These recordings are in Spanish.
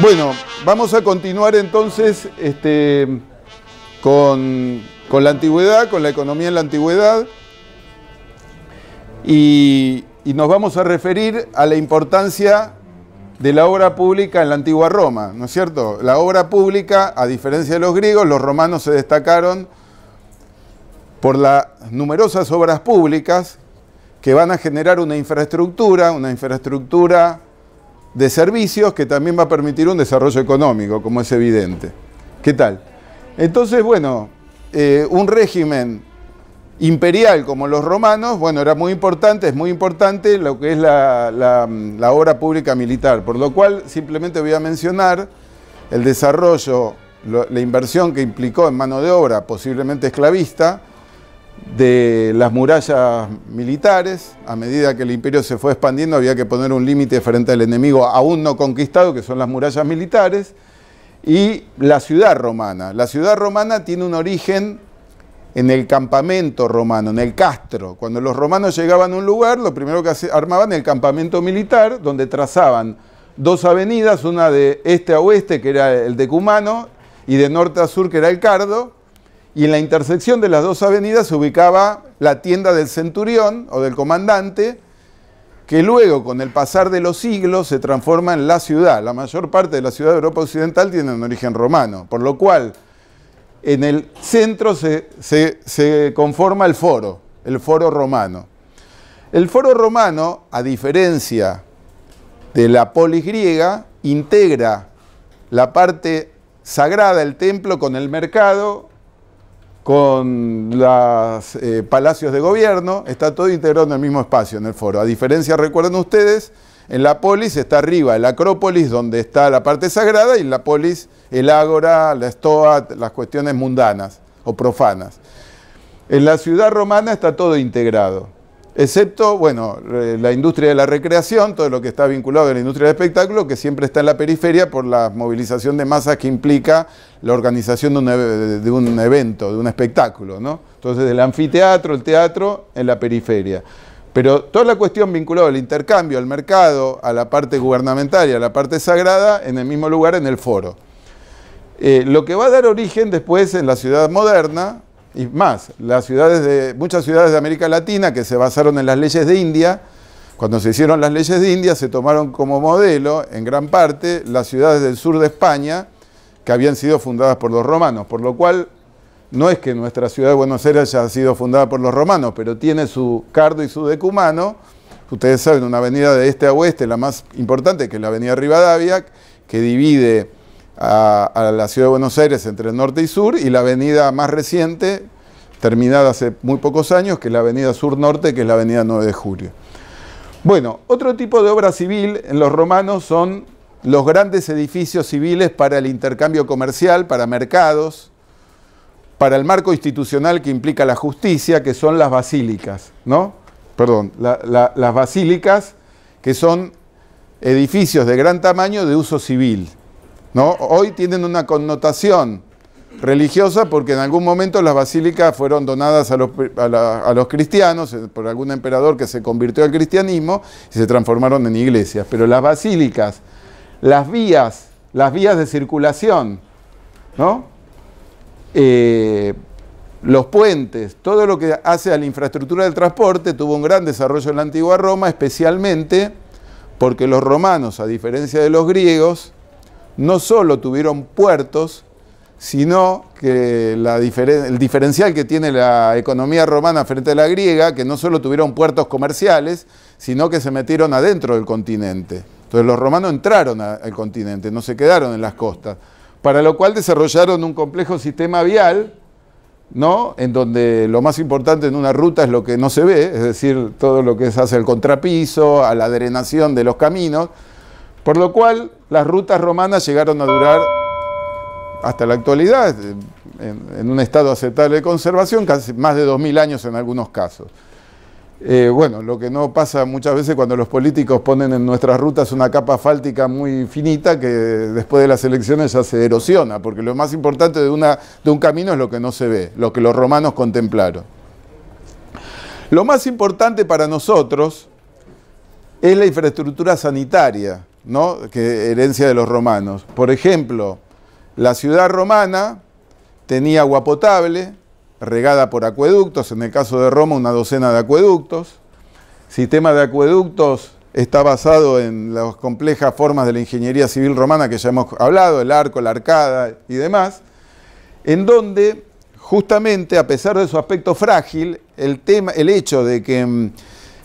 Bueno, vamos a continuar entonces este, con, la antigüedad, con la economía en la antigüedad, y, y nos vamos a referir a la importancia de la obra pública en la antigua Roma, ¿no es cierto? La obra pública, a diferencia de los griegos, los romanos se destacaron por las numerosas obras públicas que van a generar una infraestructura, una infraestructura de servicios que también va a permitir un desarrollo económico, como es evidente. ¿Qué tal? Entonces, bueno, eh, un régimen imperial como los romanos, bueno, era muy importante, es muy importante lo que es la, la, obra pública militar, por lo cual simplemente voy a mencionar el desarrollo, la inversión que implicó en mano de obra, posiblemente esclavista, de las murallas militares. A medida que el imperio se fue expandiendo, había que poner un límite frente al enemigo aún no conquistado, que son las murallas militares, y la ciudad romana. La ciudad romana tiene un origen en el campamento romano, en el castro. Cuando los romanos llegaban a un lugar, lo primero que armaban el campamento militar, donde trazaban dos avenidas, una de este a oeste, que era el de Cumano, y de norte a sur, que era el Cardo, y en la intersección de las dos avenidas se ubicaba la tienda del centurión o del comandante, que luego con el pasar de los siglos se transforma en la ciudad. La mayor parte de la ciudad de Europa Occidental tiene un origen romano, por lo cual en el centro se, conforma el foro, el foro romano. El foro romano, a diferencia de la polis griega, integra la parte sagrada, el templo, con el mercado con los eh, palacios de gobierno, está todo integrado en el mismo espacio, en el foro. A diferencia, recuerden ustedes, en la polis está arriba el acrópolis, donde está la parte sagrada, y en la polis el ágora, la estoa, las cuestiones mundanas o profanas. En la ciudad romana está todo integrado excepto, bueno, eh, la industria de la recreación, todo lo que está vinculado a la industria del espectáculo, que siempre está en la periferia por la movilización de masas que implica la organización de un, evento, de un espectáculo, ¿no? Entonces el anfiteatro, el teatro, en la periferia. Pero toda la cuestión vinculada al intercambio, al mercado, a la parte gubernamental y a la parte sagrada, en el mismo lugar, en el foro. Eh, lo que va a dar origen después en la ciudad moderna, y más, las ciudades de, muchas ciudades de América Latina que se basaron en las leyes de India, cuando se hicieron las leyes de India se tomaron como modelo, en gran parte, las ciudades del sur de España que habían sido fundadas por los romanos, por lo cual no es que nuestra ciudad de Buenos Aires haya sido fundada por los romanos, pero tiene su cardo y su decumano. Ustedes saben, una avenida de este a oeste, la más importante, que es la avenida Rivadavia, que divide a, la ciudad de Buenos Aires entre el norte y sur y la avenida más reciente, terminada hace muy pocos años, que es la avenida sur-norte, que es la avenida 9 de julio. Bueno, otro tipo de obra civil en los romanos son los grandes edificios civiles para el intercambio comercial, para mercados, para el marco institucional que implica la justicia, que son las basílicas, ¿no? Perdón, las basílicas que son edificios de gran tamaño de uso civil. Hoy tienen una connotación religiosa porque en algún momento las basílicas fueron donadas a los, cristianos eh, por algún emperador que se convirtió al cristianismo y se transformaron en iglesias. Pero las basílicas, las vías, las vías de circulación, eh, los puentes, todo lo que hace a la infraestructura del transporte tuvo un gran desarrollo en la antigua Roma, especialmente porque los romanos, a diferencia de los griegos, no solo tuvieron puertos, sino que el diferencial que tiene la economía romana frente a la griega, que no solo tuvieron puertos comerciales, sino que se metieron adentro del continente. Entonces los romanos entraron al continente, no se quedaron en las costas, para lo cual desarrollaron un complejo sistema vial, ¿no? En donde lo más importante en una ruta es lo que no se ve, es decir, todo lo que es hace el contrapiso, a la drenación de los caminos, por lo cual las rutas romanas llegaron a durar hasta la actualidad, en, un estado aceptable de conservación, casi más de 2.000 años en algunos casos. Eh, bueno, lo que no pasa muchas veces cuando los políticos ponen en nuestras rutas una capa fáltica muy finita que después de las elecciones ya se erosiona, porque lo más importante de, una, de un camino es lo que no se ve, lo que los romanos contemplaron. Lo más importante para nosotros es la infraestructura sanitaria, que herencia de los romanos. Por ejemplo, la ciudad romana tenía agua potable, regada por acueductos, en el caso de Roma una docena de acueductos. Sistema de acueductos está basado en las complejas formas de la ingeniería civil romana que ya hemos hablado, el arco, la arcada y demás, en donde justamente, a pesar de su aspecto frágil, el, tema, el hecho de que mm,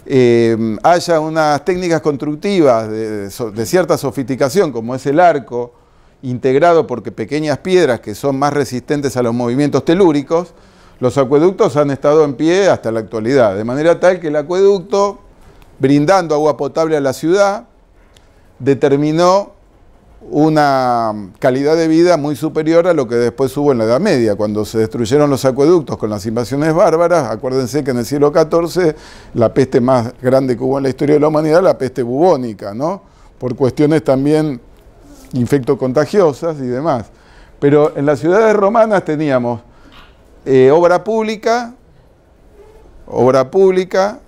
eh, haya unas técnicas constructivas de, de, cierta sofisticación, como es el arco, integrado porque pequeñas piedras que son más resistentes a los movimientos telúricos, los acueductos han estado en pie hasta la actualidad, de manera tal que el acueducto, brindando agua potable a la ciudad, determinó una calidad de vida muy superior a lo que después hubo en la Edad Media, cuando se destruyeron los acueductos con las invasiones bárbaras. Acuérdense que en el siglo XIV la peste más grande que hubo en la historia de la humanidad, la peste bubónica, ¿no? Por cuestiones también contagiosas y demás. Pero en las ciudades romanas teníamos eh, obra pública, obra pública,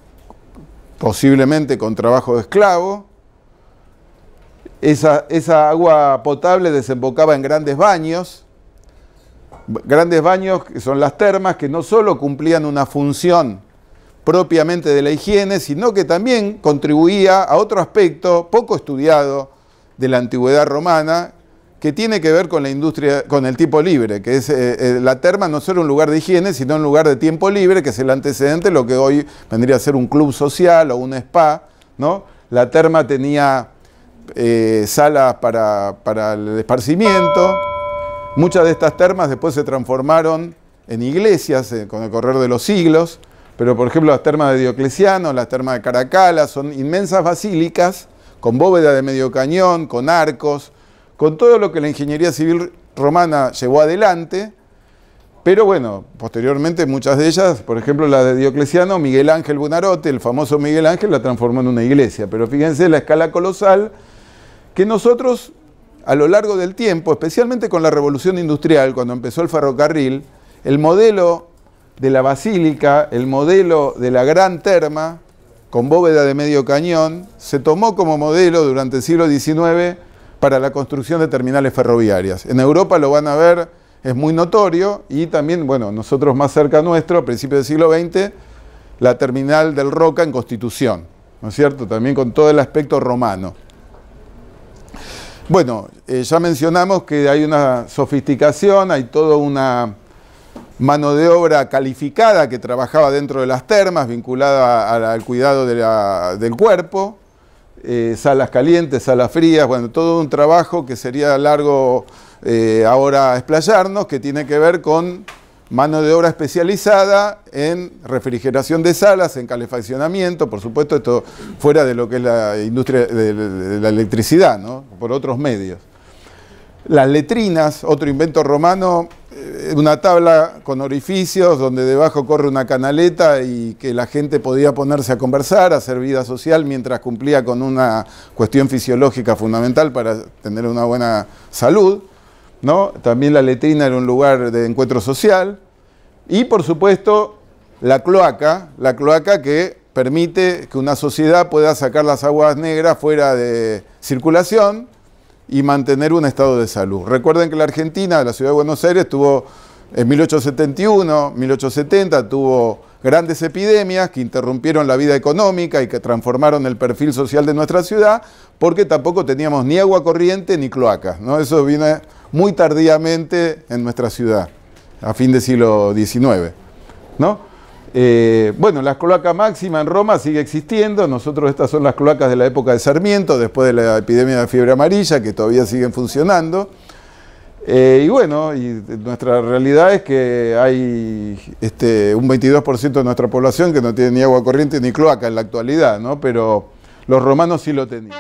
posiblemente con trabajo de esclavo, esa, agua potable desembocaba en grandes baños, grandes baños que son las termas, que no solo cumplían una función propiamente de la higiene, sino que también contribuía a otro aspecto poco estudiado de la antigüedad romana, que tiene que ver con la industria, con el tipo libre, que es eh, eh, la terma no solo un lugar de higiene, sino un lugar de tiempo libre, que es el antecedente de lo que hoy vendría a ser un club social o un spa, ¿no? La terma tenía eh, salas para, el esparcimiento. Muchas de estas termas después se transformaron en iglesias eh, con el correr de los siglos, pero por ejemplo las termas de Diocleciano, las termas de Caracala, son inmensas basílicas con bóveda de medio cañón, con arcos, con todo lo que la ingeniería civil romana llevó adelante, pero bueno, posteriormente muchas de ellas, por ejemplo la de Diocleciano, Miguel Ángel Bunarote, el famoso Miguel Ángel, la transformó en una iglesia, pero fíjense la escala colosal que nosotros a lo largo del tiempo, especialmente con la revolución industrial, cuando empezó el ferrocarril, el modelo de la basílica, el modelo de la gran terma, con bóveda de medio cañón, se tomó como modelo durante el siglo XIX para la construcción de terminales ferroviarias. En Europa lo van a ver, es muy notorio, y también, bueno, nosotros más cerca nuestro, a principios del siglo XX, la terminal del Roca en Constitución, ¿no es cierto? También con todo el aspecto romano. Bueno, eh, ya mencionamos que hay una sofisticación, hay toda una mano de obra calificada que trabajaba dentro de las termas, vinculada al cuidado del cuerpo, eh, salas calientes, salas frías, bueno, todo un trabajo que sería largo eh, ahora explayarnos, que tiene que ver con mano de obra especializada en refrigeración de salas, en calefaccionamiento, por supuesto esto fuera de lo que es la industria de la electricidad, ¿no? por otros medios. Las letrinas, otro invento romano, eh, una tabla con orificios donde debajo corre una canaleta y que la gente podía ponerse a conversar, a hacer vida social mientras cumplía con una cuestión fisiológica fundamental para tener una buena salud. También la letrina era un lugar de encuentro social. Y por supuesto, la cloaca, la cloaca que permite que una sociedad pueda sacar las aguas negras fuera de circulación y mantener un estado de salud. Recuerden que la Argentina, la ciudad de Buenos Aires, tuvo en 1871, 1870, tuvo grandes epidemias que interrumpieron la vida económica y que transformaron el perfil social de nuestra ciudad, porque tampoco teníamos ni agua corriente ni cloacas. ¿no? Eso viene muy tardíamente en nuestra ciudad, a fin del siglo XIX. ¿no? Eh, bueno, las cloacas máxima en Roma sigue existiendo, nosotros estas son las cloacas de la época de Sarmiento, después de la epidemia de fiebre amarilla, que todavía siguen funcionando. Eh, y bueno, y nuestra realidad es que hay este, un 22% de nuestra población que no tiene ni agua corriente ni cloaca en la actualidad, ¿no? pero los romanos sí lo tenían.